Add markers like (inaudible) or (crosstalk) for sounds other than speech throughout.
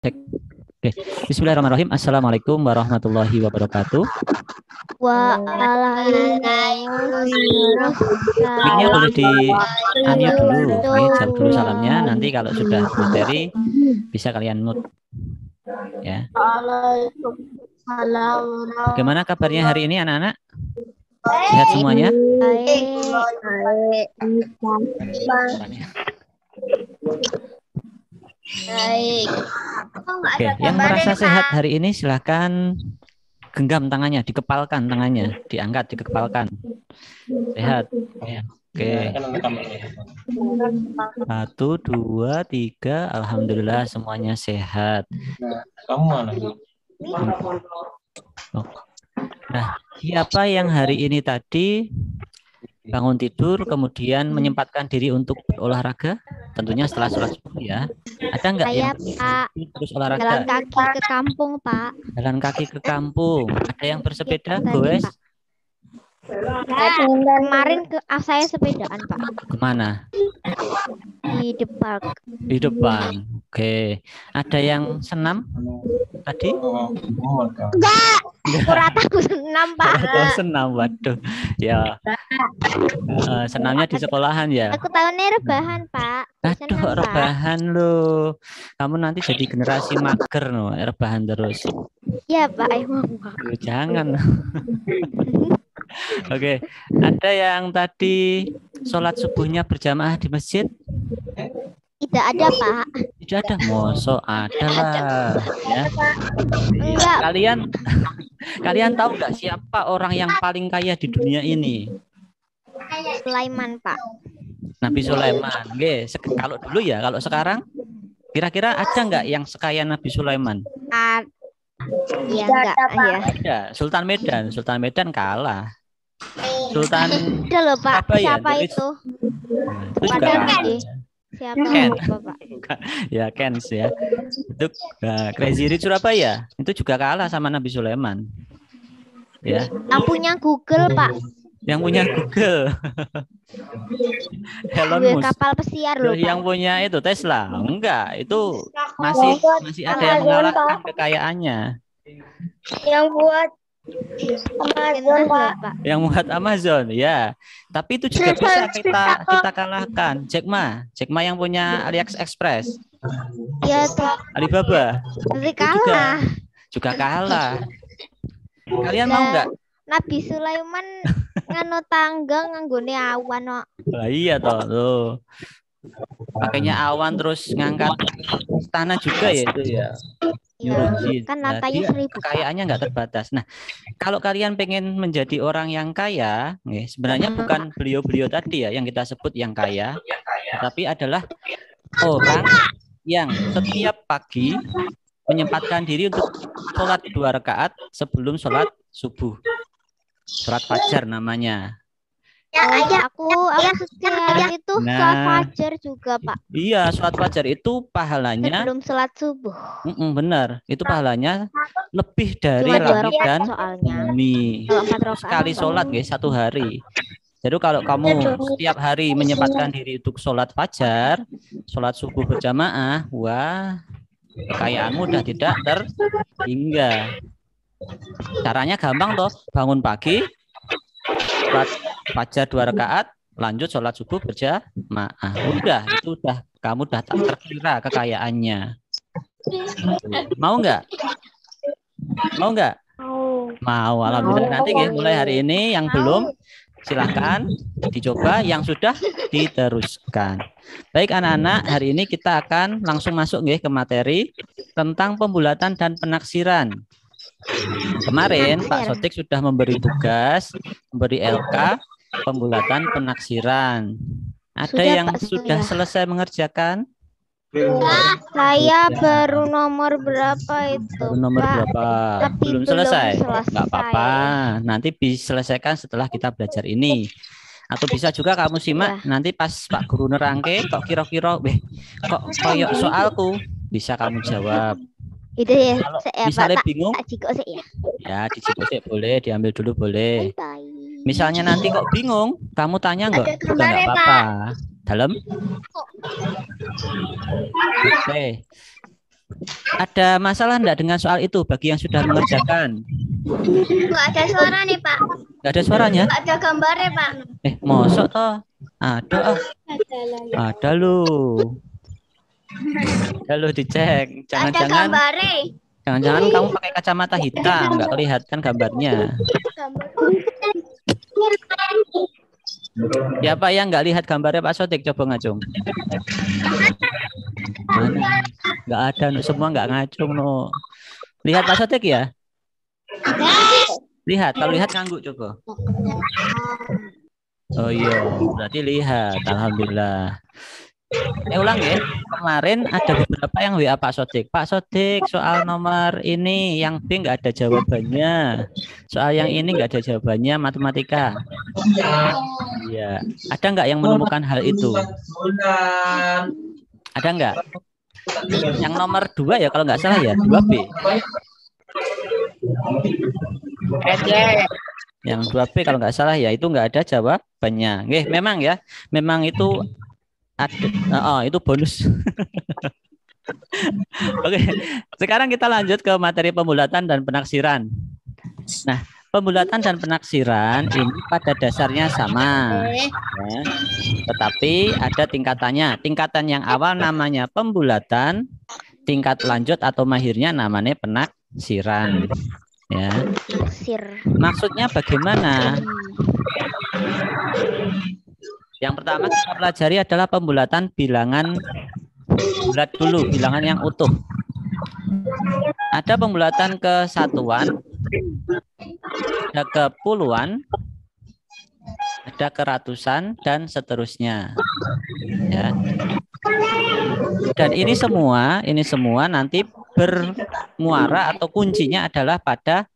Cek. Oke. Bismillahirrahmanirrahim. Assalamualaikum warahmatullahi wabarakatuh. ini boleh di unmute dulu. ini jawab dulu salamnya. Nanti kalau sudah materi bisa kalian mute. Ya. Bagaimana kabarnya hari ini anak-anak? Sehat semuanya? Baik. Baik. Oh, Oke, okay. yang merasa sehat hari ini silahkan genggam tangannya, dikepalkan tangannya, diangkat, dikepalkan. Sehat. Oke. Okay. Satu, dua, tiga. Alhamdulillah semuanya sehat. Kamu mana? Nah, siapa yang hari ini tadi bangun tidur, kemudian menyempatkan diri untuk berolahraga? Tentunya setelah sholat subuh ya. Ada nggak ya Pak, terus olahraga? Jalan kaki ke kampung, Pak. Jalan kaki ke kampung. Ada yang bersepeda, Guys? Iya, saya nah, kemarin ke ah, saya sepedaan pak. Kemana? Di depan. Di depan. Oke. Ada yang senam tadi? Enggak. Kurang aku senam (laughs) pak. Oh, senam waduh. Ya. Uh, senamnya di sekolahan ya. Aku tahu nih rebahan pak. Aduh senam, rebahan pak. lo. Kamu nanti jadi generasi mager no rebahan terus. Iya pak. Ayo, jangan. (laughs) Oke, okay. ada yang tadi sholat subuhnya berjamaah di masjid? Tidak ada Pak. Tidak ada, moso ada lah. Ya. Enggak. Kalian, (laughs) kalian tahu nggak siapa orang yang paling kaya di dunia ini? Sulaiman Pak. Nabi Sulaiman, Oke, kalau dulu ya, kalau sekarang kira-kira ada nggak yang sekaya Nabi Sulaiman? Uh, ya, enggak, ya. Sultan Medan, Sultan Medan kalah. Sultan Udah lho, Pak, apa ya? siapa ya? itu? Itu juga Ken. Siapa Ken. Bapak? (laughs) ya Ken ya. Itu uh, Crazy Rich Surabaya. Itu juga kalah sama Nabi Sulaiman. Ya. Yang punya Google, Pak. Yang punya Google. (laughs) Elon Musk. kapal pesiar loh. Yang punya itu Tesla. Enggak, itu masih masih ada yang mengalahkan kekayaannya. Yang buat Amazon, Pak. Yang muat Amazon, ya. Tapi itu juga bisa kita kita kalahkan. Jack Ma, Jack Ma yang punya iya. AliExpress. Iya, Pak. Alibaba. Tapi kalah. Juga, juga kalah. Kalian mau iya. nggak? Nabi Sulaiman ngano tangga nganggone awan kok. Lah iya toh, tuh, Pakainya awan terus ngangkat tanah juga ya itu ya. Nyurujin. Iya, kan langkahnya seribu. Kekayaannya nggak terbatas. Nah, kalau kalian pengen menjadi orang yang kaya, nih, sebenarnya hmm. bukan beliau-beliau tadi ya yang kita sebut yang kaya, tapi adalah orang yang setiap pagi menyempatkan diri untuk sholat dua rakaat sebelum sholat subuh. Sholat fajar namanya. Ya, oh, aku ayah, aku ya, ya, ya. itu nah, sholat fajar juga pak. Iya sholat fajar itu pahalanya. Belum sholat subuh. Mm -mm, benar, itu nah. pahalanya nah. lebih dari langit dan bumi. Sekali sholat guys satu hari. Jadi kalau kamu setiap hari menyempatkan diri untuk sholat fajar, sholat subuh berjamaah, wah kekayaanmu udah tidak terhingga. Caranya gampang toh, bangun pagi, sholat fajar dua rakaat, lanjut sholat subuh berjamaah. Udah, itu udah kamu udah tak terkira kekayaannya. Mau nggak? Mau nggak? Mau. Mau. Alhamdulillah Mau. nanti ya, mulai hari ini yang Mau. belum silahkan dicoba yang sudah diteruskan. Baik anak-anak, hari ini kita akan langsung masuk nih ke materi tentang pembulatan dan penaksiran. Kemarin Pak ya. Sotik sudah memberi tugas, memberi LK pembulatan penaksiran. Ada sudah, yang Pak, sudah selesai mengerjakan? saya baru nomor berapa itu? Baru nomor Pak. berapa? Tapi belum, selesai. Enggak apa-apa. Nanti diselesaikan setelah kita belajar ini. Atau bisa juga kamu simak ya. nanti pas Pak Guru nerangke kok kira-kira, kok koyok soalku?" Bisa kamu jawab. Itu ya. Kalau ya, misalnya bingung. Tak cikok sih ya. Ya, dicikok sih boleh, diambil dulu boleh. Bye -bye. Misalnya nanti kok bingung, kamu tanya enggak? Juga enggak ya, apa-apa. Dalam? Oke. Okay. Ada masalah enggak dengan soal itu bagi yang sudah mengerjakan? nggak ada suara nih, Pak. nggak ada suaranya? Enggak ada gambarnya, Pak. Eh, mosok toh. Ada ah. Ada lu. Lalu dicek. Jangan-jangan. Jangan-jangan kamu pakai kacamata hitam, nggak kelihatan gambarnya. Siapa yang ya, nggak lihat gambarnya Pak Sotik coba ngacung. Mana? Nggak ada, semua nggak ngacung no. Lihat Pak Sotik ya. Lihat, kalau lihat ngangguk coba. Oh iya, berarti lihat. Alhamdulillah. Eh ulang ya, kemarin ada beberapa yang WA Pak Sodik. Pak Sodik, soal nomor ini yang B nggak ada jawabannya. Soal yang ini nggak ada jawabannya matematika. Iya. Ada enggak yang menemukan hal itu? Ada enggak? Yang nomor dua ya kalau enggak salah ya, dua B. Ada yang 2B kalau enggak salah ya itu enggak ada jawabannya. Nggih, memang ya. Memang itu ada, oh, itu bonus. (laughs) Oke, sekarang kita lanjut ke materi pembulatan dan penaksiran. Nah, pembulatan dan penaksiran ini pada dasarnya sama, ya. tetapi ada tingkatannya. Tingkatan yang awal namanya pembulatan, tingkat lanjut atau mahirnya namanya penaksiran. Ya. Maksudnya bagaimana? Yang pertama kita pelajari adalah pembulatan bilangan bulat dulu, bilangan yang utuh. Ada pembulatan kesatuan, ada kepuluhan, ada keratusan dan seterusnya. Ya. Dan ini semua, ini semua nanti bermuara atau kuncinya adalah pada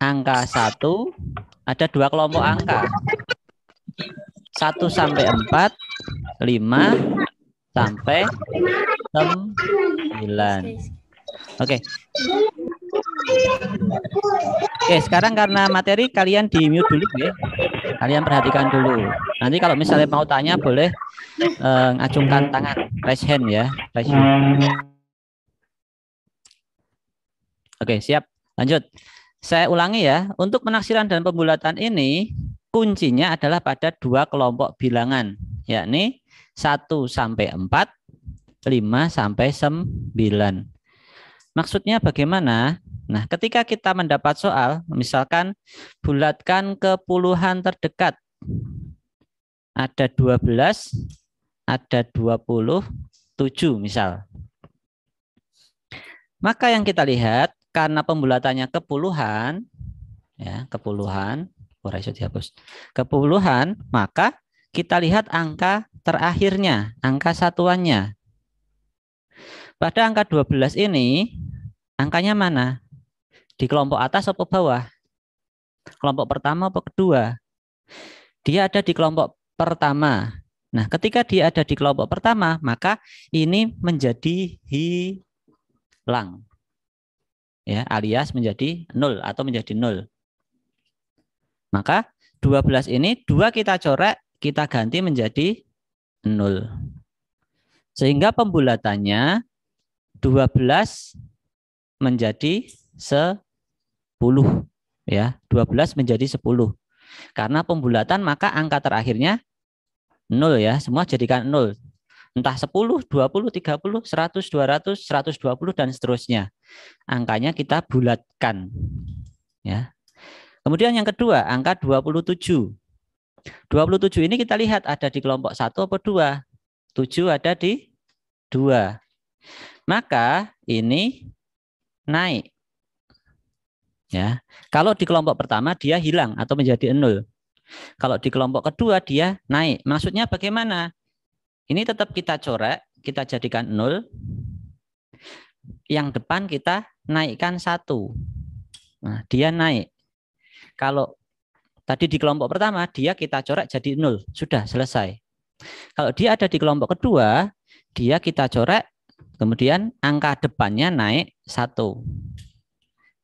angka satu. Ada dua kelompok angka 1 sampai 4, 5 sampai 9. Oke. Okay. Oke, okay, sekarang karena materi kalian di mute dulu ya. Kalian perhatikan dulu. Nanti kalau misalnya mau tanya boleh uh, ngacungkan tangan, raise hand ya, raise hand. Oke, okay, siap. Lanjut. Saya ulangi ya, untuk penaksiran dan pembulatan ini kuncinya adalah pada dua kelompok bilangan, yakni 1 sampai 4, 5 sampai 9. Maksudnya bagaimana? Nah, ketika kita mendapat soal, misalkan bulatkan ke puluhan terdekat. Ada 12, ada 27 misal. Maka yang kita lihat karena pembulatannya ke puluhan ya, ke puluhan, ratio dihapus. Kepuluhan, maka kita lihat angka terakhirnya, angka satuannya. Pada angka 12 ini, angkanya mana? Di kelompok atas atau bawah? Kelompok pertama atau kedua? Dia ada di kelompok pertama. Nah, ketika dia ada di kelompok pertama, maka ini menjadi hilang. Ya, alias menjadi nol atau menjadi nol. Maka 12 ini dua kita corek, kita ganti menjadi 0. Sehingga pembulatannya 12 menjadi 10 ya, 12 menjadi 10. Karena pembulatan maka angka terakhirnya 0 ya, semua jadikan 0. Entah 10, 20, 30, 100, 200, 120 dan seterusnya. Angkanya kita bulatkan. Ya. Kemudian yang kedua, angka 27. 27 ini kita lihat ada di kelompok 1 atau 2. 7 ada di 2. Maka ini naik. Ya. Kalau di kelompok pertama dia hilang atau menjadi nol. Kalau di kelompok kedua dia naik. Maksudnya bagaimana? Ini tetap kita coret, kita jadikan nol. Yang depan kita naikkan satu. Nah, dia naik. Kalau tadi di kelompok pertama dia kita coret jadi nol, sudah selesai. Kalau dia ada di kelompok kedua, dia kita coret, kemudian angka depannya naik satu.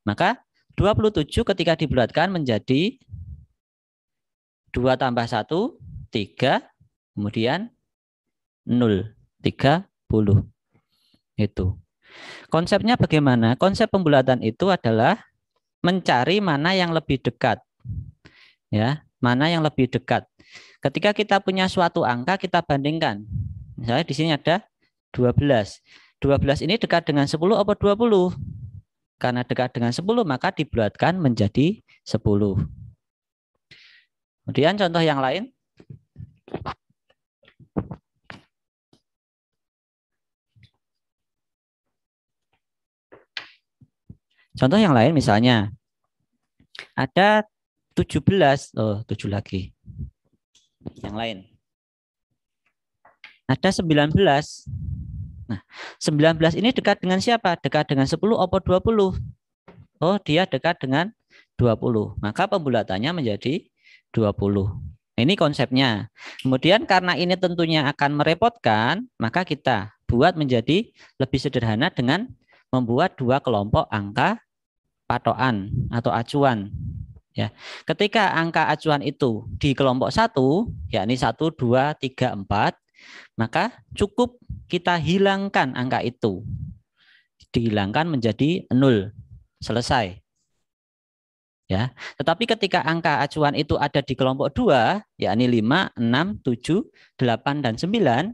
Maka 27 ketika dibulatkan menjadi 2 tambah 1, 3, kemudian 0, 30. Itu. Konsepnya bagaimana? Konsep pembulatan itu adalah mencari mana yang lebih dekat. Ya, mana yang lebih dekat. Ketika kita punya suatu angka kita bandingkan. Misalnya di sini ada 12. 12 ini dekat dengan 10 atau 20? Karena dekat dengan 10 maka dibulatkan menjadi 10. Kemudian contoh yang lain. Contoh yang lain misalnya ada 17, oh 7 lagi. Yang lain. Ada 19. Nah, 19 ini dekat dengan siapa? Dekat dengan 10 dua 20? Oh, dia dekat dengan 20. Maka pembulatannya menjadi 20. Ini konsepnya. Kemudian karena ini tentunya akan merepotkan, maka kita buat menjadi lebih sederhana dengan membuat dua kelompok angka patokan atau acuan. Ya. Ketika angka acuan itu di kelompok satu, yakni satu, dua, tiga, empat, maka cukup kita hilangkan angka itu. Dihilangkan menjadi nol. Selesai. Ya. Tetapi ketika angka acuan itu ada di kelompok dua yakni lima enam tujuh delapan dan sembilan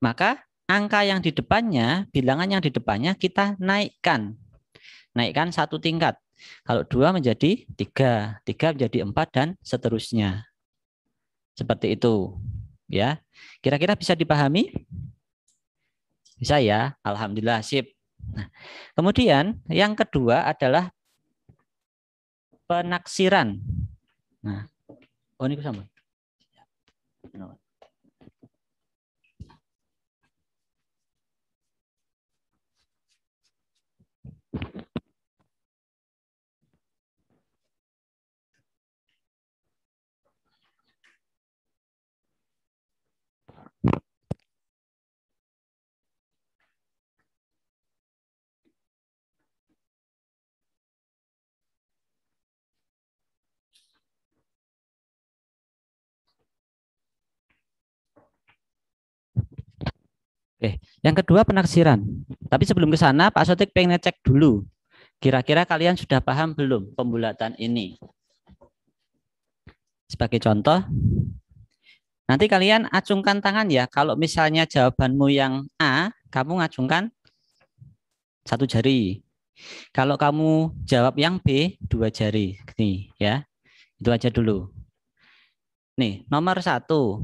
maka angka yang di depannya, bilangan yang di depannya kita naikkan naikkan satu tingkat. Kalau dua menjadi tiga, tiga menjadi empat dan seterusnya. Seperti itu, ya. Kira-kira bisa dipahami? Bisa ya, alhamdulillah sip. Nah, kemudian yang kedua adalah penaksiran. Nah, oh ini sama. Thank you. Oke, yang kedua penaksiran. Tapi sebelum ke sana, Pak Sotik pengen cek dulu. Kira-kira kalian sudah paham belum pembulatan ini? Sebagai contoh, nanti kalian acungkan tangan ya. Kalau misalnya jawabanmu yang A, kamu ngacungkan satu jari. Kalau kamu jawab yang B, dua jari. Nih, ya. Itu aja dulu. Nih, nomor satu.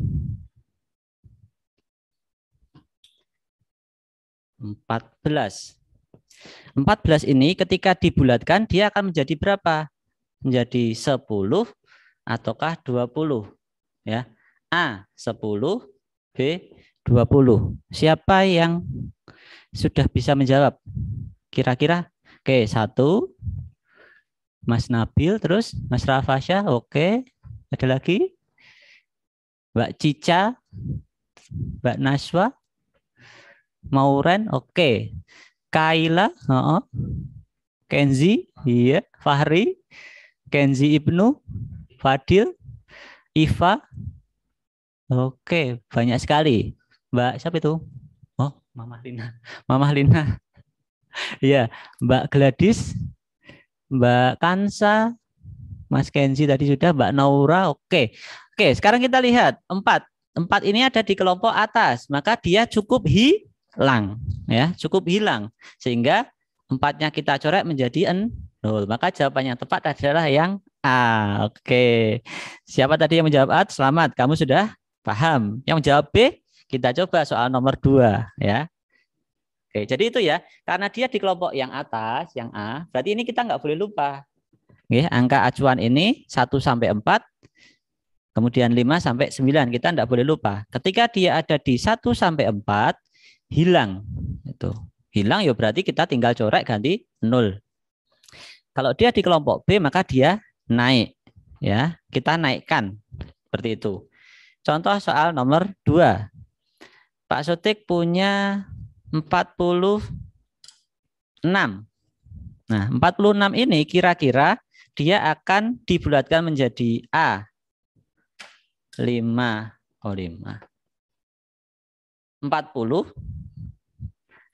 14. 14 ini ketika dibulatkan dia akan menjadi berapa? Menjadi 10 ataukah 20? Ya. A 10, B 20. Siapa yang sudah bisa menjawab? Kira-kira? Oke, satu. Mas Nabil, terus Mas Rafasya, oke. Ada lagi? Mbak Cica, Mbak Naswa, Mauren, oke. Okay. Kaila, uh -uh. Kenzi, iya. Yeah. Fahri, Kenzi Ibnu, Fadil, Iva. Oke, okay. banyak sekali. Mbak, siapa itu? Oh, Mama Lina. (laughs) Mama Lina. (laughs) Iya, yeah. Mbak Gladys, Mbak Kansa, Mas Kenzi tadi sudah, Mbak Naura. Oke. Okay. Oke, okay, sekarang kita lihat empat. Empat ini ada di kelompok atas, maka dia cukup hi hilang, ya cukup hilang sehingga empatnya kita coret menjadi n nol maka jawaban yang tepat adalah yang a oke okay. siapa tadi yang menjawab a selamat kamu sudah paham yang menjawab b kita coba soal nomor dua ya oke okay, jadi itu ya karena dia di kelompok yang atas yang a berarti ini kita nggak boleh lupa okay, angka acuan ini 1 sampai empat, kemudian 5 sampai 9 kita tidak boleh lupa. Ketika dia ada di 1 sampai 4, hilang. Itu. Hilang ya berarti kita tinggal corek ganti nol. Kalau dia di kelompok B maka dia naik ya. Kita naikkan seperti itu. Contoh soal nomor 2. Pak sutik punya 46. Nah, 46 ini kira-kira dia akan dibulatkan menjadi A. 5 oh 5. 40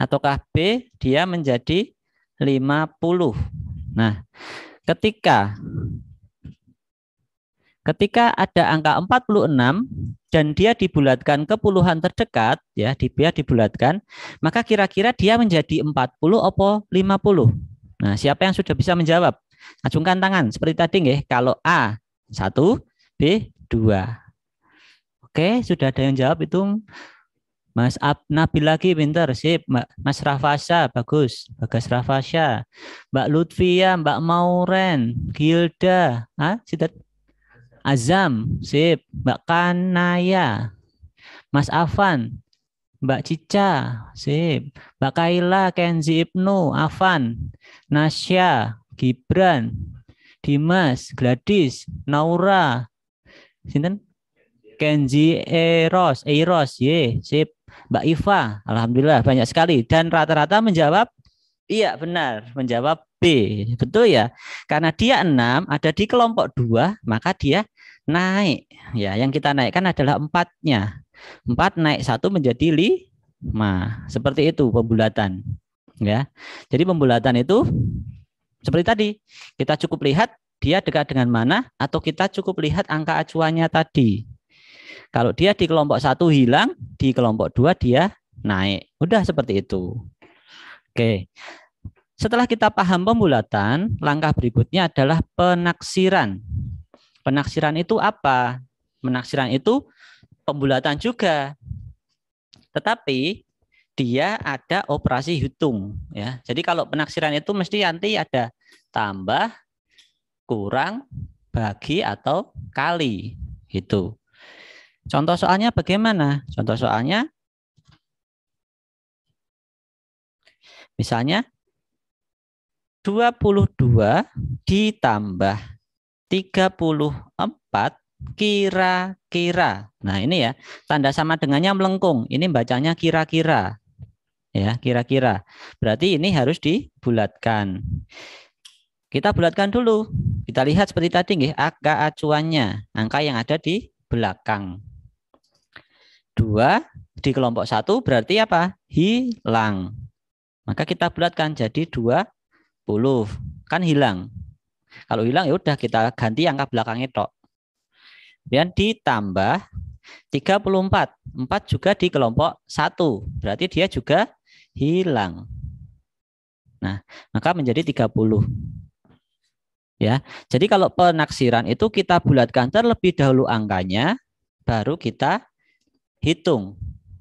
ataukah B dia menjadi 50. Nah, ketika ketika ada angka 46 dan dia dibulatkan ke puluhan terdekat ya, dia dibulatkan, maka kira-kira dia menjadi 40 opo 50. Nah, siapa yang sudah bisa menjawab? Acungkan tangan seperti tadi nggih. Kalau A 1, B 2. Oke, sudah ada yang jawab itu Mas Ab Nabil lagi pinter, sip. Mas Rafasha bagus. Bagas Rafasha. Mbak Lutfia, Mbak Mauren, Gilda. Ah, Sidat? Azam, sip. Mbak Kanaya. Mas Afan, Mbak Cica, sip. Mbak Kaila, Kenzi Ibnu, Afan, Nasya, Gibran, Dimas, Gladys, Naura. Sinten? Kenji Eros, Eros, ye, sip. Mbak Iva, alhamdulillah banyak sekali dan rata-rata menjawab iya benar, menjawab B. Betul ya? Karena dia enam ada di kelompok dua maka dia naik. Ya, yang kita naikkan adalah empatnya. empat naik satu menjadi lima Seperti itu pembulatan. Ya. Jadi pembulatan itu seperti tadi, kita cukup lihat dia dekat dengan mana atau kita cukup lihat angka acuannya tadi. Kalau dia di kelompok satu hilang, di kelompok dua dia naik. Udah seperti itu. Oke. Setelah kita paham pembulatan, langkah berikutnya adalah penaksiran. Penaksiran itu apa? Penaksiran itu pembulatan juga. Tetapi dia ada operasi hitung ya. Jadi kalau penaksiran itu mesti nanti ada tambah, kurang, bagi atau kali gitu. Contoh soalnya bagaimana? Contoh soalnya misalnya 22 ditambah 34 kira-kira. Nah, ini ya, tanda sama dengannya melengkung. Ini bacanya kira-kira. Ya, kira-kira. Berarti ini harus dibulatkan. Kita bulatkan dulu. Kita lihat seperti tadi nggih, angka acuannya, angka yang ada di belakang dua di kelompok satu berarti apa? Hilang. Maka kita bulatkan jadi 20. Kan hilang. Kalau hilang ya udah kita ganti angka belakangnya tok. Kemudian ditambah 34. 4 juga di kelompok 1. Berarti dia juga hilang. Nah, maka menjadi 30. Ya. Jadi kalau penaksiran itu kita bulatkan terlebih dahulu angkanya baru kita hitung.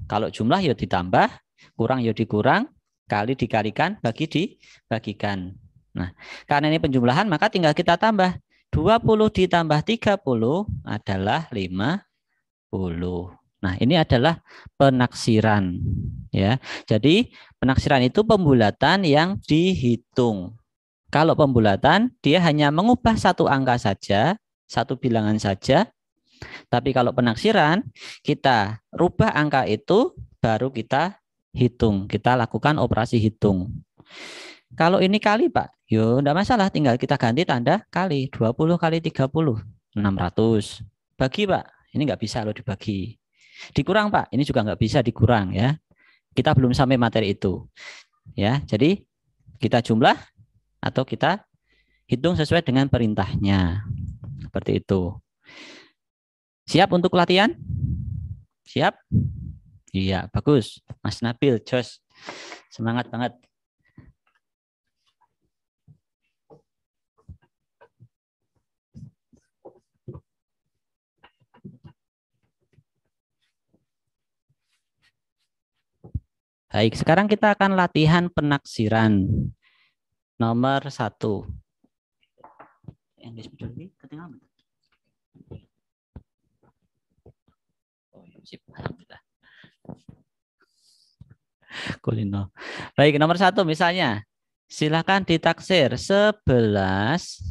Kalau jumlah ya ditambah, kurang ya dikurang, kali dikalikan, bagi dibagikan. Nah, karena ini penjumlahan maka tinggal kita tambah. 20 ditambah 30 adalah 50. Nah, ini adalah penaksiran ya. Jadi, penaksiran itu pembulatan yang dihitung. Kalau pembulatan dia hanya mengubah satu angka saja, satu bilangan saja tapi kalau penaksiran, kita rubah angka itu baru kita hitung. Kita lakukan operasi hitung. Kalau ini kali Pak, yo enggak masalah tinggal kita ganti tanda kali 20 kali 30 600. Bagi Pak, ini nggak bisa loh dibagi. Dikurang Pak, ini juga nggak bisa dikurang ya. Kita belum sampai materi itu. Ya, jadi kita jumlah atau kita hitung sesuai dengan perintahnya. Seperti itu. Siap untuk latihan? Siap? Iya, bagus. Mas Nabil, Jos. Semangat banget. Baik, sekarang kita akan latihan penaksiran nomor satu. English ketinggalan wajib. Alhamdulillah. Kulino. Baik, nomor satu misalnya. silahkan ditaksir sebelas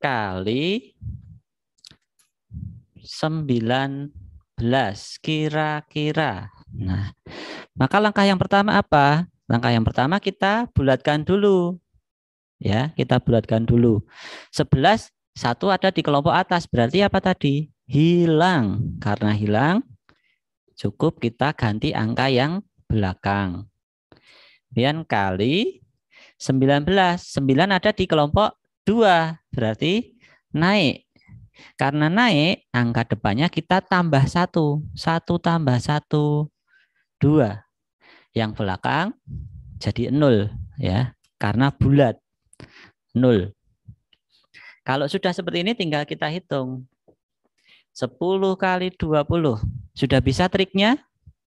kali sembilan belas kira-kira. Nah, maka langkah yang pertama apa? Langkah yang pertama kita bulatkan dulu. Ya, kita bulatkan dulu. Sebelas satu ada di kelompok atas, berarti apa tadi? hilang. Karena hilang, cukup kita ganti angka yang belakang. Kemudian kali 19. 9 ada di kelompok 2, berarti naik. Karena naik, angka depannya kita tambah satu. Satu tambah satu, dua. Yang belakang jadi nol, ya, karena bulat nol. Kalau sudah seperti ini, tinggal kita hitung. 10 kali 20. Sudah bisa triknya?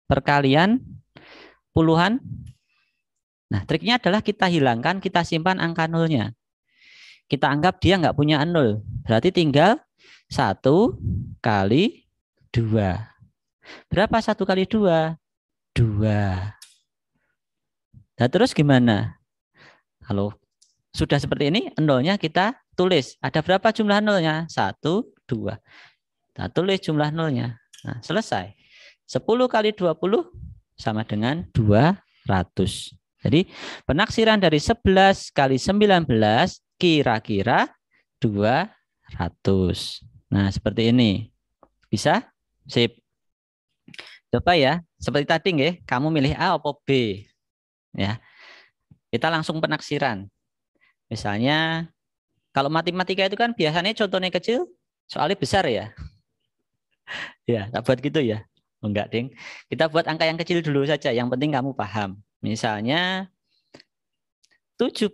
Perkalian puluhan. Nah, triknya adalah kita hilangkan, kita simpan angka nolnya. Kita anggap dia nggak punya nol. Berarti tinggal 1 kali 2. Berapa 1 kali 2? 2. Nah, terus gimana? Halo. Sudah seperti ini, nolnya kita tulis. Ada berapa jumlah nolnya? 1, 2. Nah, tulis jumlah nolnya. Nah, selesai. 10 kali 20 sama dengan 200. Jadi penaksiran dari 11 kali 19 kira-kira 200. Nah, seperti ini. Bisa? Sip. Coba ya, seperti tadi nggih, kamu milih A atau B. Ya. Kita langsung penaksiran. Misalnya kalau matematika itu kan biasanya contohnya kecil, soalnya besar ya ya, tak buat gitu ya. Enggak, oh, Ding. Kita buat angka yang kecil dulu saja. Yang penting kamu paham. Misalnya 17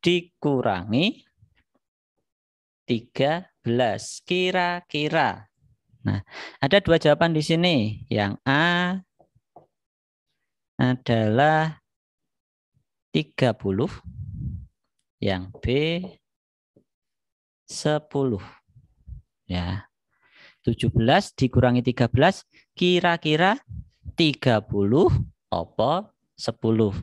dikurangi 13 kira-kira. Nah, ada dua jawaban di sini. Yang A adalah 30, yang B 10. Ya. 17 dikurangi 13 kira-kira 30 apa 10.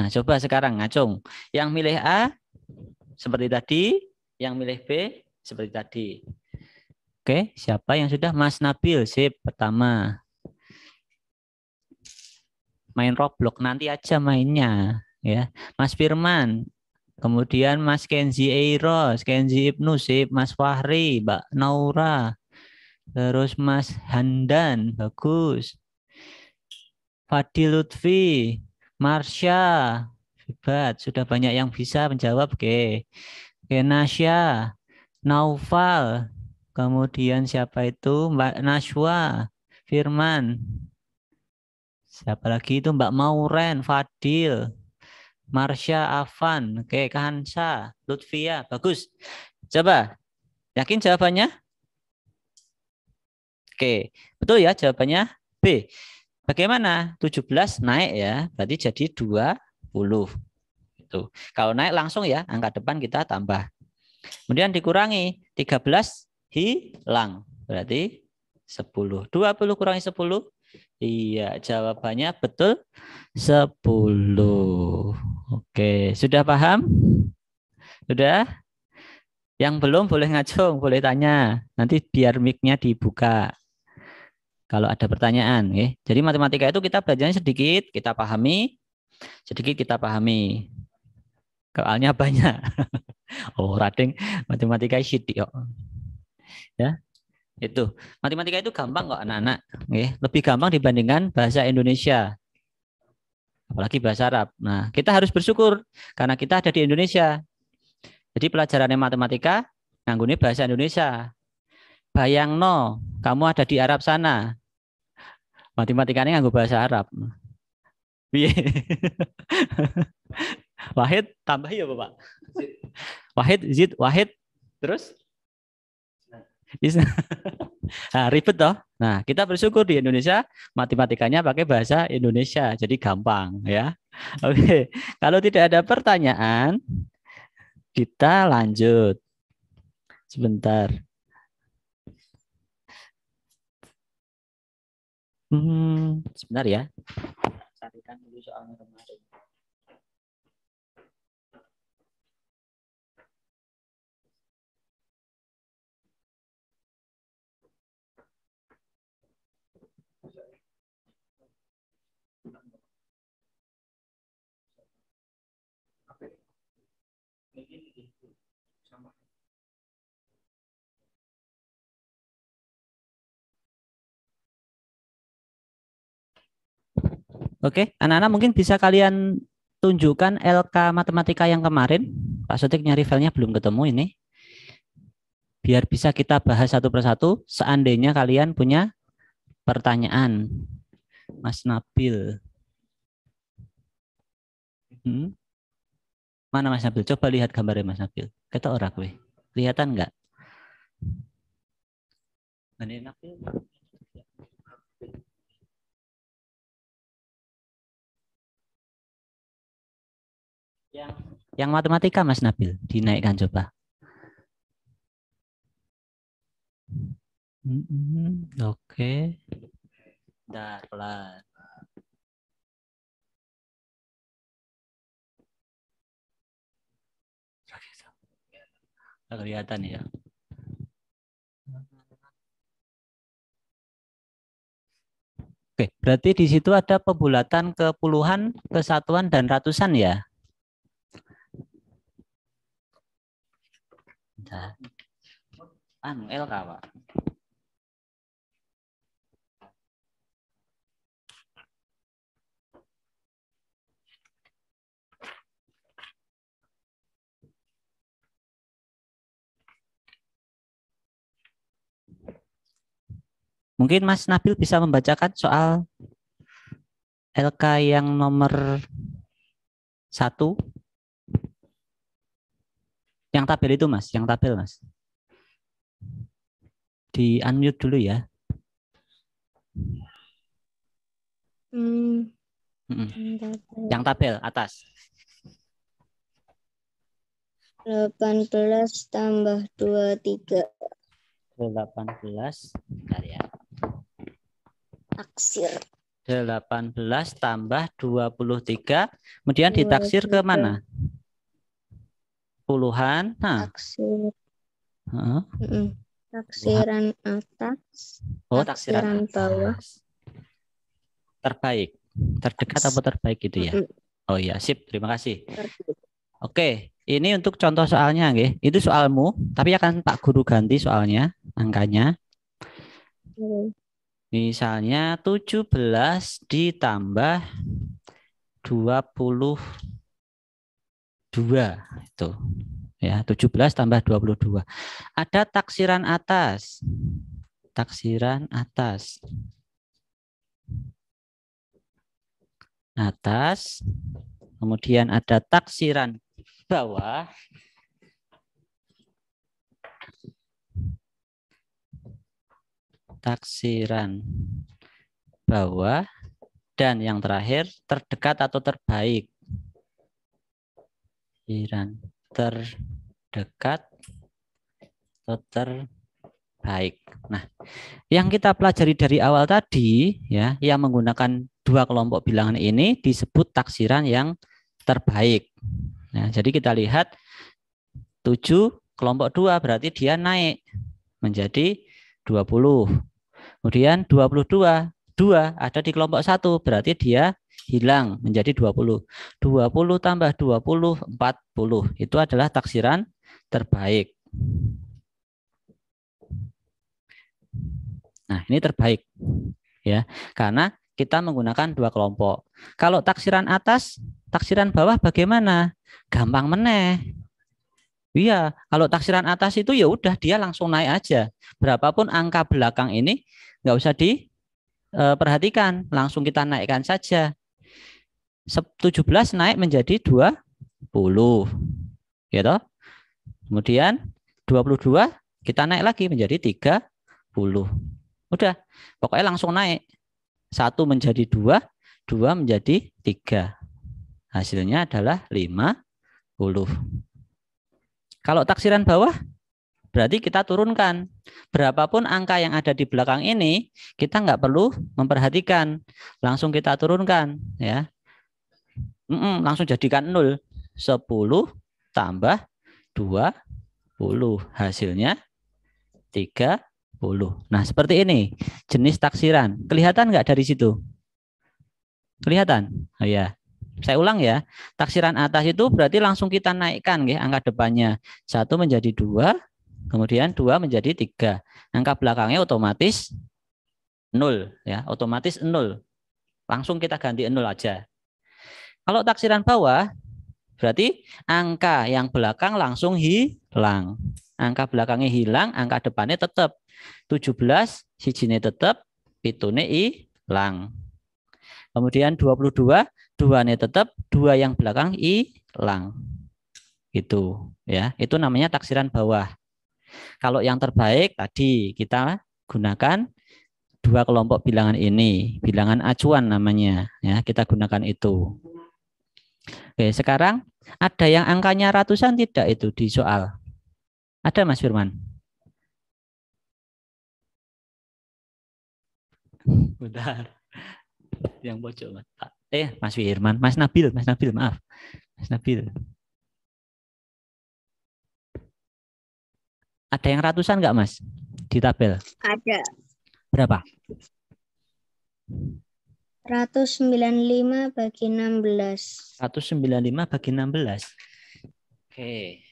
Nah, coba sekarang ngacung. Yang milih A seperti tadi, yang milih B seperti tadi. Oke, siapa yang sudah? Mas Nabil, sip, pertama. Main Roblox nanti aja mainnya, ya. Mas Firman, Kemudian Mas Kenzi Eiros, Kenzi Sip, Mas Fahri, Mbak Naura, terus Mas Handan, bagus. Fadil Lutfi, Marsha, hebat. Sudah banyak yang bisa menjawab, oke. Oke, Nasya, Naufal, kemudian siapa itu? Mbak Naswa, Firman. Siapa lagi itu? Mbak Mauren, Fadil, Marsha, Afan, oke, okay, Kahansa, Lutfia, bagus. Coba, yakin jawabannya? Oke, betul ya jawabannya B. Bagaimana? 17 naik ya, berarti jadi 20. Itu. Kalau naik langsung ya, angka depan kita tambah. Kemudian dikurangi 13 hilang, berarti 10. 20 kurangi 10? Iya, jawabannya betul 10. Oke, sudah paham? Sudah? Yang belum boleh ngacung, boleh tanya. Nanti biar mic-nya dibuka. Kalau ada pertanyaan, ya. Jadi matematika itu kita belajarnya sedikit, kita pahami, sedikit kita pahami. Soalnya banyak. (laughs) oh, rating matematika shit yuk. Ya. Itu. Matematika itu gampang kok anak-anak, ya. lebih gampang dibandingkan bahasa Indonesia apalagi bahasa Arab. Nah, kita harus bersyukur karena kita ada di Indonesia. Jadi pelajarannya matematika nganggone bahasa Indonesia. Bayang no, kamu ada di Arab sana. Matematikanya nganggu bahasa Arab. (laughs) Wahid tambah ya, Bapak. Wahid, Zid, Wahid. Terus (laughs) nah, ribet toh. Nah, kita bersyukur di Indonesia matematikanya pakai bahasa Indonesia, jadi gampang ya. (laughs) Oke, kalau tidak ada pertanyaan, kita lanjut. Sebentar. Hmm, sebentar ya. Carikan dulu soalnya kemarin. Oke, anak-anak mungkin bisa kalian tunjukkan LK matematika yang kemarin. Pak Sutik nyari filenya belum ketemu ini. Biar bisa kita bahas satu persatu seandainya kalian punya pertanyaan. Mas Nabil. Hmm? Mana Mas Nabil? Coba lihat gambarnya Mas Nabil. Kita orang, Kelihatan nggak? Mana Nabil. Yang, yang matematika Mas Nabil dinaikkan coba. Mm -hmm. Oke. Okay. pelan. kelihatan ya. Oke, berarti di situ ada pembulatan ke puluhan, kesatuan, dan ratusan ya? ada anu LK pak Mungkin Mas Nabil bisa membacakan soal LK yang nomor satu yang tabel itu mas, yang tabel mas. Di unmute dulu ya. Hmm. Yang tabel atas. 18 tambah 23. 18. Bentar ya. Taksir. 18 tambah 23. Kemudian ditaksir ke mana? Puluhan. Nah. Taksir. Huh? Taksiran atas. Oh, taksiran, taksiran bawah. Terbaik. Terdekat atau terbaik gitu ya? Mm Oh iya, sip. Terima kasih. Terbaik. Oke, ini untuk contoh soalnya Ya. Itu soalmu, tapi akan Pak Guru ganti soalnya, angkanya. Mm. Misalnya 17 ditambah 20 itu ya 17 tambah 22 ada taksiran atas taksiran atas atas kemudian ada taksiran bawah taksiran bawah dan yang terakhir terdekat atau terbaik Jiran terdekat atau terbaik. Nah, yang kita pelajari dari awal tadi ya, yang menggunakan dua kelompok bilangan ini disebut taksiran yang terbaik. Nah, jadi kita lihat 7 kelompok 2 berarti dia naik menjadi 20. Kemudian 22, 2 ada di kelompok 1 berarti dia hilang menjadi 20. 20 tambah 20, 40. Itu adalah taksiran terbaik. Nah, ini terbaik. ya Karena kita menggunakan dua kelompok. Kalau taksiran atas, taksiran bawah bagaimana? Gampang meneh. Iya, kalau taksiran atas itu ya udah dia langsung naik aja. Berapapun angka belakang ini nggak usah diperhatikan, eh, langsung kita naikkan saja. 17 naik menjadi 20. Gitu. Ya Kemudian 22 kita naik lagi menjadi 30. Udah, pokoknya langsung naik. Satu menjadi dua, dua menjadi tiga. Hasilnya adalah 50. Kalau taksiran bawah, berarti kita turunkan. Berapapun angka yang ada di belakang ini, kita nggak perlu memperhatikan. Langsung kita turunkan. ya. Mm -mm, langsung jadikan 0. 10 tambah 20. Hasilnya 30. Nah, seperti ini. Jenis taksiran. Kelihatan nggak dari situ? Kelihatan? Oh ya. Saya ulang ya. Taksiran atas itu berarti langsung kita naikkan ya, angka depannya. Satu menjadi dua, kemudian dua menjadi tiga. Angka belakangnya otomatis nol ya, otomatis nol. Langsung kita ganti nol aja. Kalau taksiran bawah, berarti angka yang belakang langsung hilang. Angka belakangnya hilang, angka depannya tetap. 17, sijinnya tetap, pitune hilang. Kemudian 22, duanya tetap, dua yang belakang hilang. Itu ya. Itu namanya taksiran bawah. Kalau yang terbaik tadi kita gunakan dua kelompok bilangan ini, bilangan acuan namanya ya, kita gunakan itu. Oke, sekarang ada yang angkanya ratusan tidak itu di soal? Ada Mas Firman? Bentar. Yang bocor Mas. Ah, eh, Mas Firman, Mas Nabil, Mas Nabil, maaf. Mas Nabil. Ada yang ratusan nggak Mas di tabel? Ada. Berapa? 195 bagi 16. 195 bagi 16. Oke. Okay.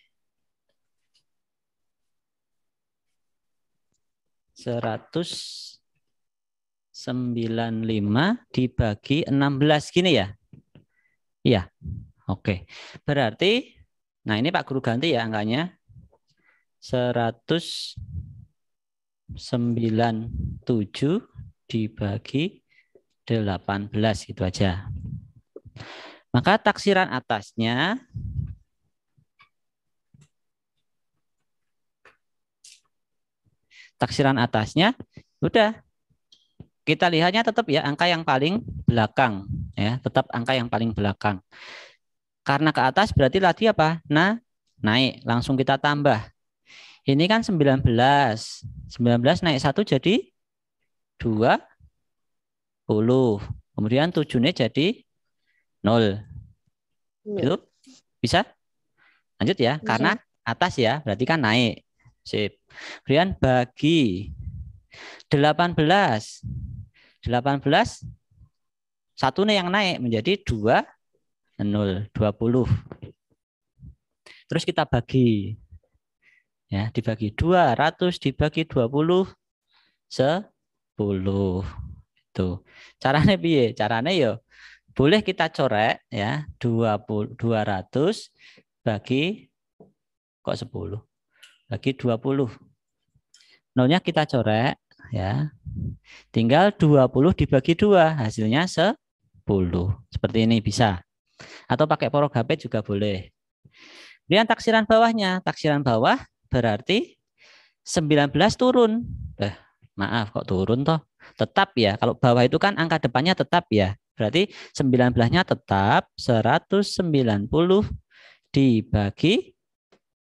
195 dibagi 16 gini ya? Iya. Oke. Okay. Berarti, nah ini Pak Guru ganti ya angkanya. Seratus sembilan dibagi 18 itu aja. Maka taksiran atasnya taksiran atasnya udah kita lihatnya tetap ya angka yang paling belakang ya, tetap angka yang paling belakang. Karena ke atas berarti lagi apa? Nah, naik, langsung kita tambah. Ini kan 19. 19 naik 1 jadi 2 Kemudian 7-nya jadi 0. Ya. Itu bisa? Lanjut ya, bisa. karena atas ya, berarti kan naik. Sip. Kemudian bagi 18. 18 satu nih yang naik menjadi 2 0 20. Terus kita bagi. Ya, dibagi 200 dibagi 20 10 gitu. Caranya piye? Caranya yo boleh kita corek ya 20 200 bagi kok 10 bagi 20. Nolnya kita corek ya. Tinggal 20 dibagi 2 hasilnya 10. Seperti ini bisa. Atau pakai porok HP juga boleh. Kemudian taksiran bawahnya, taksiran bawah berarti 19 turun. Eh, Maaf kok turun toh? Tetap ya. Kalau bawah itu kan angka depannya tetap ya. Berarti sembilan nya tetap 190 dibagi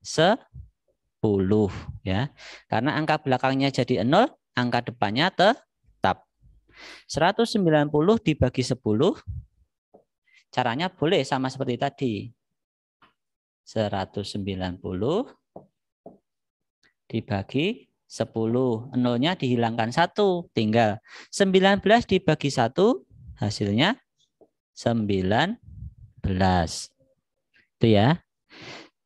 10 ya. Karena angka belakangnya jadi 0, angka depannya tetap. 190 dibagi 10 caranya boleh sama seperti tadi. 190 dibagi 10. Nolnya dihilangkan 1, tinggal 19 dibagi 1, hasilnya 19. Itu ya.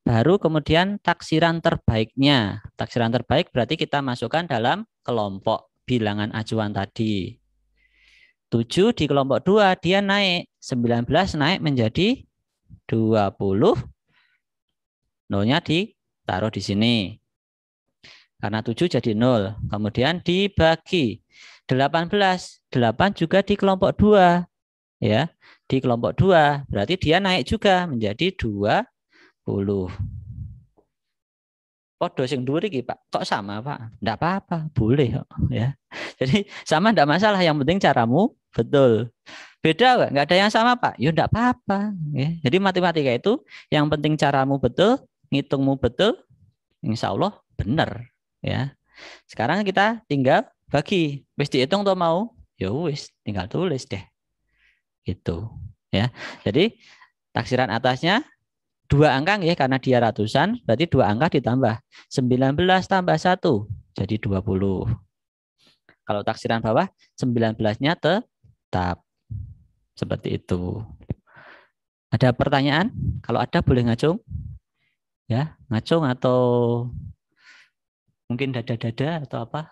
Baru kemudian taksiran terbaiknya. Taksiran terbaik berarti kita masukkan dalam kelompok bilangan acuan tadi. 7 di kelompok 2 dia naik. 19 naik menjadi 20. Nolnya ditaruh di sini. Karena 7 jadi 0. Kemudian dibagi 18. 8 juga di kelompok 2. Ya, di kelompok 2. Berarti dia naik juga menjadi 20. Podo sing dhuwur iki, Pak. Kok sama, Pak? Enggak apa-apa, boleh kok, ya. Jadi sama enggak masalah, yang penting caramu betul. Beda enggak? Enggak ada yang sama, Pak. Ya enggak apa-apa, ya. Jadi matematika itu yang penting caramu betul, ngitungmu betul, insya Allah benar ya. Sekarang kita tinggal bagi. Wis dihitung atau mau? Ya wis, tinggal tulis deh. Gitu, ya. Jadi taksiran atasnya dua angka ya karena dia ratusan, berarti dua angka ditambah 19 tambah 1 jadi 20. Kalau taksiran bawah 19-nya tetap seperti itu. Ada pertanyaan? Kalau ada boleh ngacung? Ya, ngacung atau Mungkin dada-dada atau apa?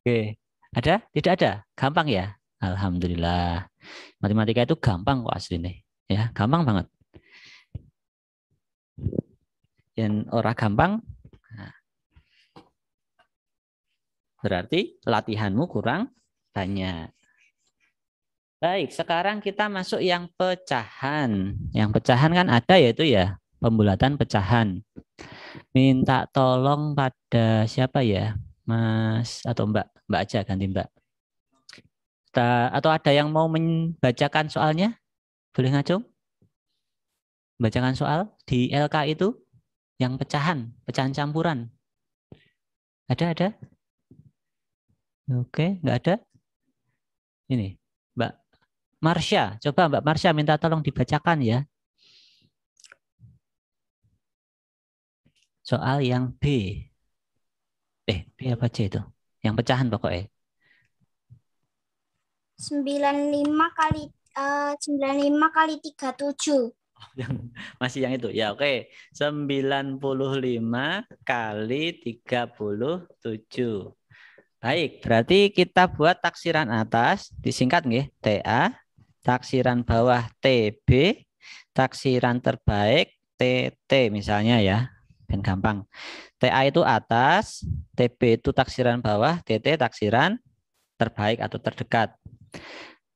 Oke, ada? Tidak ada? Gampang ya? Alhamdulillah. Matematika itu gampang kok asli nih. Ya, gampang banget. Yang orang gampang, nah. berarti latihanmu kurang banyak. Baik, sekarang kita masuk yang pecahan. Yang pecahan kan ada yaitu ya, ya? pembulatan pecahan. Minta tolong pada siapa ya? Mas atau Mbak? Mbak aja ganti Mbak. Ta, atau ada yang mau membacakan soalnya? Boleh ngacung? Bacakan soal di LK itu yang pecahan, pecahan campuran. Ada, ada? Oke, nggak ada? Ini, Mbak Marsha. Coba Mbak Marsha minta tolong dibacakan ya soal yang B. Eh, B apa C itu? Yang pecahan pokoknya. 95 kali eh, uh, 95 kali 37. Oh, masih yang itu. Ya, oke. Okay. 95 kali 37. Baik, berarti kita buat taksiran atas disingkat nggih TA, taksiran bawah TB, taksiran terbaik TT misalnya ya ben gampang. TA itu atas, TB itu taksiran bawah, TT taksiran terbaik atau terdekat.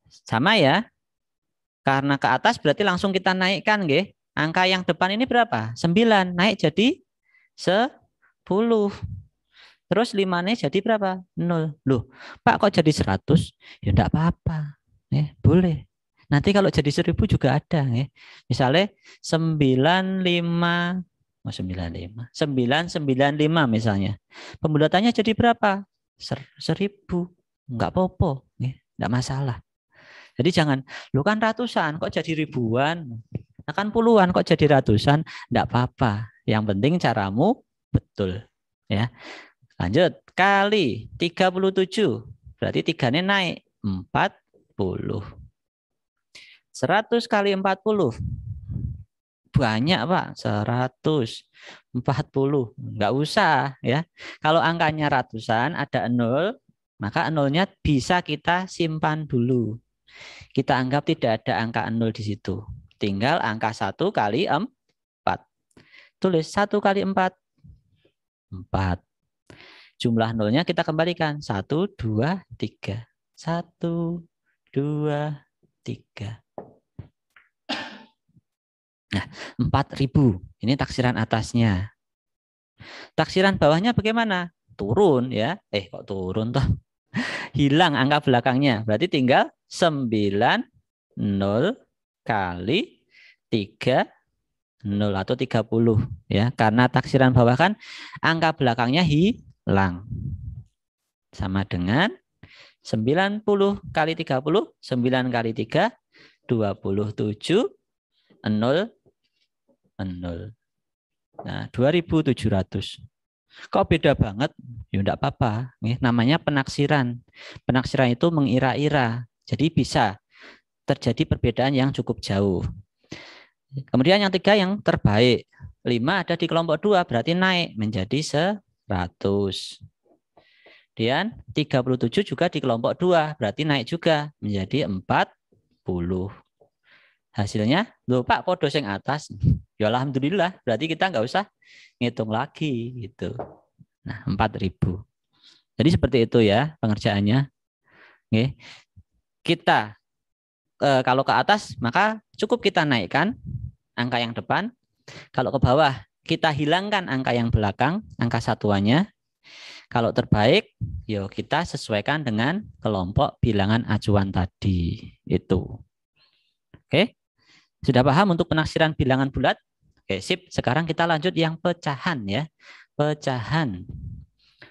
Sama ya. Karena ke atas berarti langsung kita naikkan nggih. Angka yang depan ini berapa? 9, naik jadi 10. Terus 5-nya jadi berapa? 0. Loh, Pak kok jadi 100? Ya enggak apa-apa. Ya, boleh. Nanti kalau jadi 1000 juga ada. Ya. Misalnya 95 Oh, 95. 995 misalnya. Pembulatannya jadi berapa? Ser seribu. Enggak popo. Enggak masalah. Jadi jangan, lu kan ratusan, kok jadi ribuan? Akan nah, kan puluhan, kok jadi ratusan? Enggak apa-apa. Yang penting caramu betul. ya Lanjut. Kali 37. Berarti tiganya naik. 40. 100 kali 40 banyak Pak, 140. nggak usah ya. Kalau angkanya ratusan ada nol, maka nolnya bisa kita simpan dulu. Kita anggap tidak ada angka nol di situ. Tinggal angka satu kali empat Tulis satu kali empat empat Jumlah nolnya kita kembalikan. satu dua tiga satu dua tiga Nah, 4000. Ini taksiran atasnya. Taksiran bawahnya bagaimana? Turun ya. Eh, kok turun toh? (laughs) Hilang angka belakangnya. Berarti tinggal 9 0 kali 3 0 atau 30 ya. Karena taksiran bawah kan angka belakangnya hilang. Sama dengan 90 kali 30, 9 kali 3 27 0 0. Nah, 2700. Kok beda banget? Ya enggak apa-apa. Namanya penaksiran. Penaksiran itu mengira-ira. Jadi bisa terjadi perbedaan yang cukup jauh. Kemudian yang tiga yang terbaik. 5 ada di kelompok dua berarti naik menjadi 100. Kemudian 37 juga di kelompok dua berarti naik juga menjadi 40. Hasilnya, lupa kode yang atas. Ya alhamdulillah, berarti kita nggak usah ngitung lagi gitu. Nah, 4000. Jadi seperti itu ya pengerjaannya. Oke. Kita e, kalau ke atas maka cukup kita naikkan angka yang depan. Kalau ke bawah kita hilangkan angka yang belakang, angka satuannya. Kalau terbaik, yo kita sesuaikan dengan kelompok bilangan acuan tadi. Itu. Oke. Sudah paham untuk penaksiran bilangan bulat? Oke, sip. Sekarang kita lanjut yang pecahan ya. Pecahan.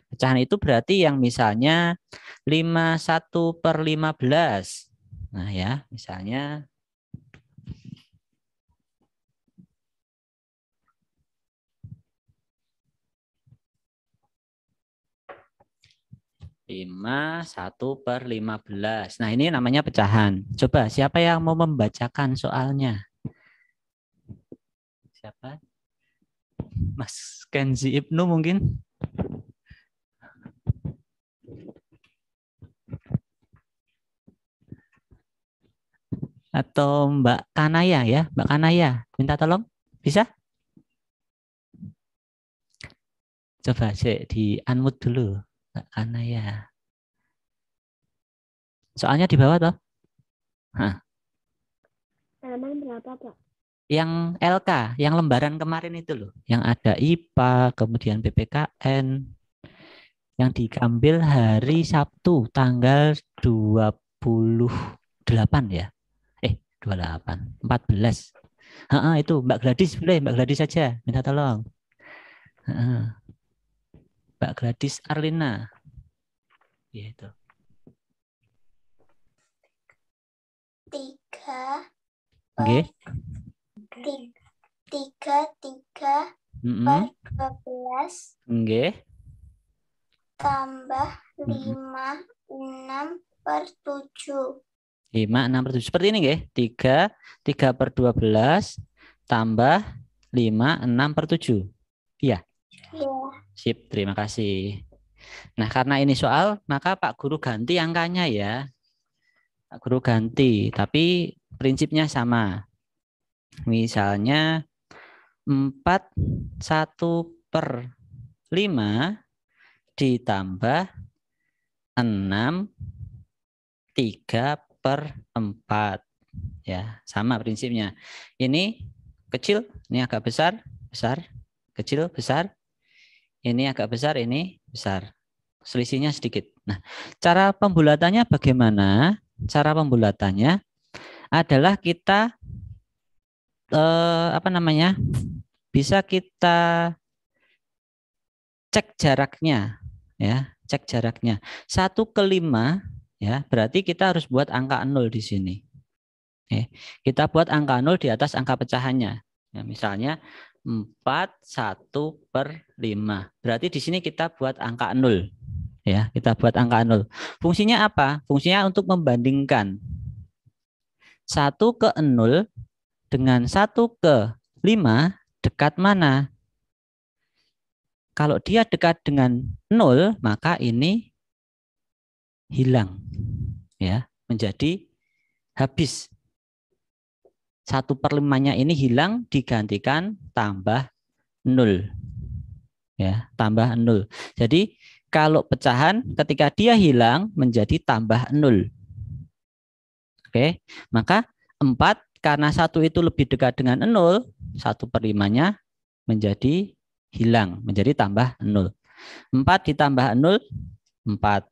Pecahan itu berarti yang misalnya 51 per 15. Nah ya, misalnya 5, 1 per 15. Nah, ini namanya pecahan. Coba, siapa yang mau membacakan soalnya? Siapa? Mas Kenzi Ibnu mungkin? Atau Mbak Kanaya ya? Mbak Kanaya, minta tolong? Bisa? Coba, di unmute dulu. Nggak karena ya. Soalnya di bawah toh? Halaman berapa, Pak? Yang LK, yang lembaran kemarin itu loh, yang ada IPA, kemudian PPKN, yang diambil hari Sabtu tanggal 28 ya. Eh, 28, 14. Ha -ha, itu Mbak Gladys boleh, Mbak Gladys saja, minta tolong. Ha -ha. Mbak Gladys Arlina. Ya itu. Tiga. Oke. Tiga, tiga, tiga mm dua belas. Oke. Tambah lima, enam per tujuh. Lima, enam per tujuh. Seperti ini, nggih. Tiga, tiga per dua belas tambah lima, enam per tujuh. Iya. Iya. Sip, terima kasih. Nah, karena ini soal, maka Pak Guru ganti angkanya ya. Pak Guru ganti, tapi prinsipnya sama. Misalnya 4, 1 per 5 ditambah 6, 3 per 4. Ya, sama prinsipnya. Ini kecil, ini agak besar, besar, kecil, besar, ini agak besar, ini besar. Selisihnya sedikit. Nah, cara pembulatannya bagaimana? Cara pembulatannya adalah kita eh, apa namanya? Bisa kita cek jaraknya, ya, cek jaraknya. Satu ke lima, ya, berarti kita harus buat angka nol di sini. Oke. Kita buat angka nol di atas angka pecahannya. Ya, misalnya 4, 1 per 5. Berarti di sini kita buat angka 0. Ya, kita buat angka 0. Fungsinya apa? Fungsinya untuk membandingkan 1 ke 0 dengan 1 ke 5 dekat mana? Kalau dia dekat dengan 0, maka ini hilang. ya Menjadi habis satu per 5 ini hilang digantikan tambah nol Ya, tambah nol Jadi kalau pecahan ketika dia hilang menjadi tambah nol Oke, maka empat karena satu itu lebih dekat dengan nol satu per 5 menjadi hilang, menjadi tambah nol empat ditambah nol empat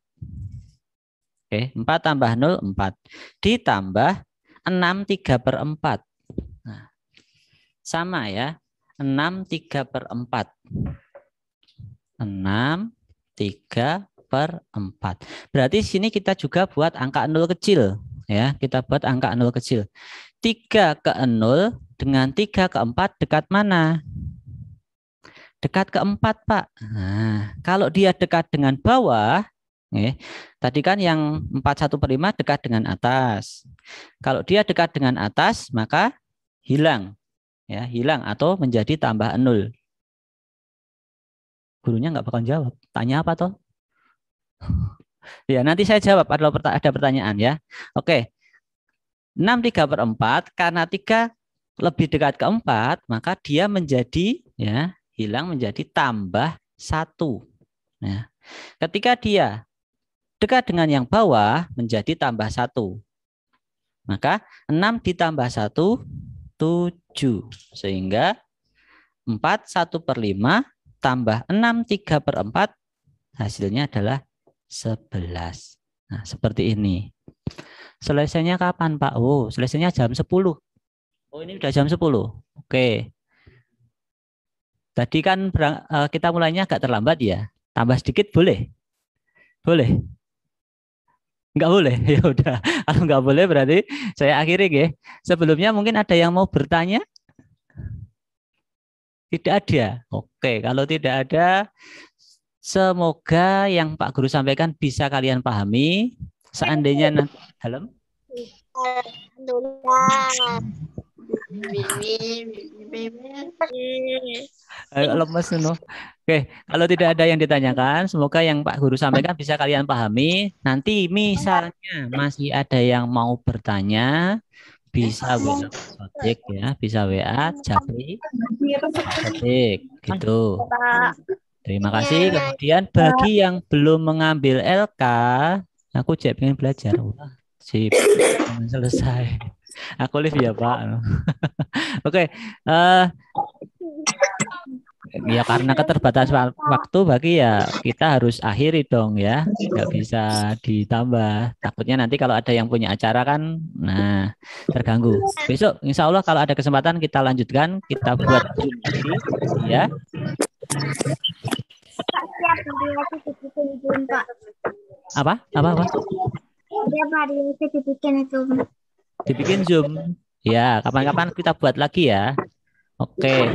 Oke, 4 tambah 0, 4. Ditambah 6 3 per 4. Nah, sama ya. 6 3 per 4. 6 3 per 4. Berarti sini kita juga buat angka 0 kecil. ya Kita buat angka 0 kecil. 3 ke 0 dengan 3 ke 4 dekat mana? Dekat ke 4, Pak. Nah, kalau dia dekat dengan bawah, Ya. Tadi kan yang 41 per 5 dekat dengan atas. Kalau dia dekat dengan atas, maka hilang. ya Hilang atau menjadi tambah 0. Gurunya nggak bakal jawab. Tanya apa toh? (laughs) ya, nanti saya jawab kalau ada pertanyaan ya. Oke. 6 3 per 4 karena 3 lebih dekat ke 4, maka dia menjadi ya hilang menjadi tambah 1. Ya. ketika dia dekat dengan yang bawah menjadi tambah satu. Maka 6 ditambah 1, 7. Sehingga 4, 1 per 5 tambah 6, 3 per 4 hasilnya adalah 11. Nah, seperti ini. Selesainya kapan, Pak? Oh, selesainya jam 10. Oh, ini sudah jam 10. Oke. Tadi kan eh, kita mulainya agak terlambat ya. Tambah sedikit boleh? Boleh. Enggak boleh, (laughs) ya udah. Kalau enggak boleh berarti saya akhiri ya. Sebelumnya mungkin ada yang mau bertanya? Tidak ada. Oke, kalau tidak ada semoga yang Pak Guru sampaikan bisa kalian pahami. Seandainya halo. Alhamdulillah lemes no. Oke, kalau tidak ada yang ditanyakan, semoga yang Pak Guru sampaikan bisa kalian pahami. Nanti misalnya masih ada yang mau bertanya, bisa WA Sotik ya, bisa WA Jabri. Sotik gitu. Terima kasih. Iya. Kemudian bagi yang belum mengambil LK, aku cek ingin belajar. Wah, sip. Selesai. Aku live ya Pak. (laughs) Oke. okay. Uh, eh, ya karena keterbatasan waktu bagi ya kita harus akhiri dong ya Gak bisa ditambah takutnya nanti kalau ada yang punya acara kan nah terganggu besok insya Allah kalau ada kesempatan kita lanjutkan kita buat lagi ya apa apa apa iya, Dia hari itu dibikin itu dibikin Zoom. Ya, kapan-kapan kita buat lagi ya. Oke.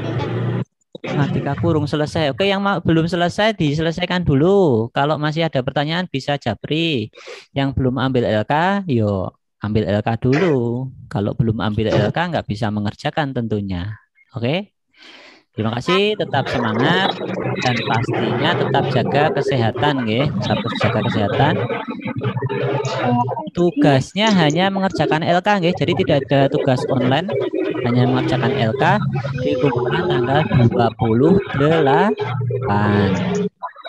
Mardika kurung selesai. Oke, yang belum selesai diselesaikan dulu. Kalau masih ada pertanyaan bisa japri. Yang belum ambil LK, yuk ambil LK dulu. Kalau belum ambil LK nggak bisa mengerjakan tentunya. Oke. Terima kasih, tetap semangat dan pastinya tetap jaga kesehatan, ya. Tetap jaga kesehatan. Tugasnya hanya mengerjakan LK, ya. Jadi tidak ada tugas online, hanya mengerjakan LK di kumpulan tanggal 28.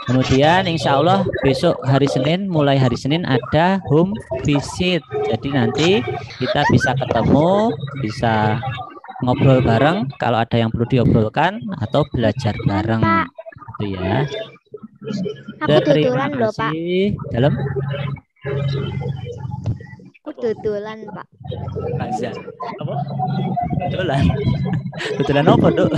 Kemudian insya Allah besok hari Senin mulai hari Senin ada home visit. Jadi nanti kita bisa ketemu, bisa ngobrol bareng kalau ada yang perlu diobrolkan atau belajar bareng gitu ya. Aku tutulan loh Pak. Dalam? Aku tutulan Pak. Azan. Apa? Tutulan. Tutulan apa dok? (laughs)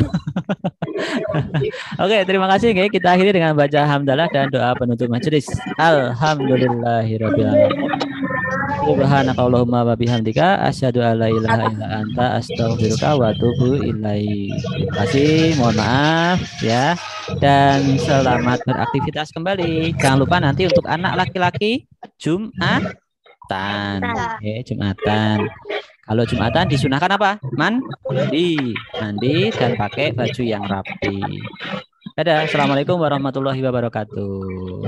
Oke, okay, terima kasih guys. Kita akhiri dengan baca hamdalah dan doa penutup majelis. Alhamdulillahirabbil alamin. Allahumma wa bihamdika asyhadu alla ilaha illa anta astaghfiruka wa atubu ilaik. kasih, mohon maaf ya. Dan selamat beraktivitas kembali. Jangan lupa nanti untuk anak laki-laki Jumatan. Oke, Jumatan. Kalau Jumatan disunahkan apa? Mandi, mandi dan pakai baju yang rapi. Dadah. Assalamualaikum warahmatullahi wabarakatuh.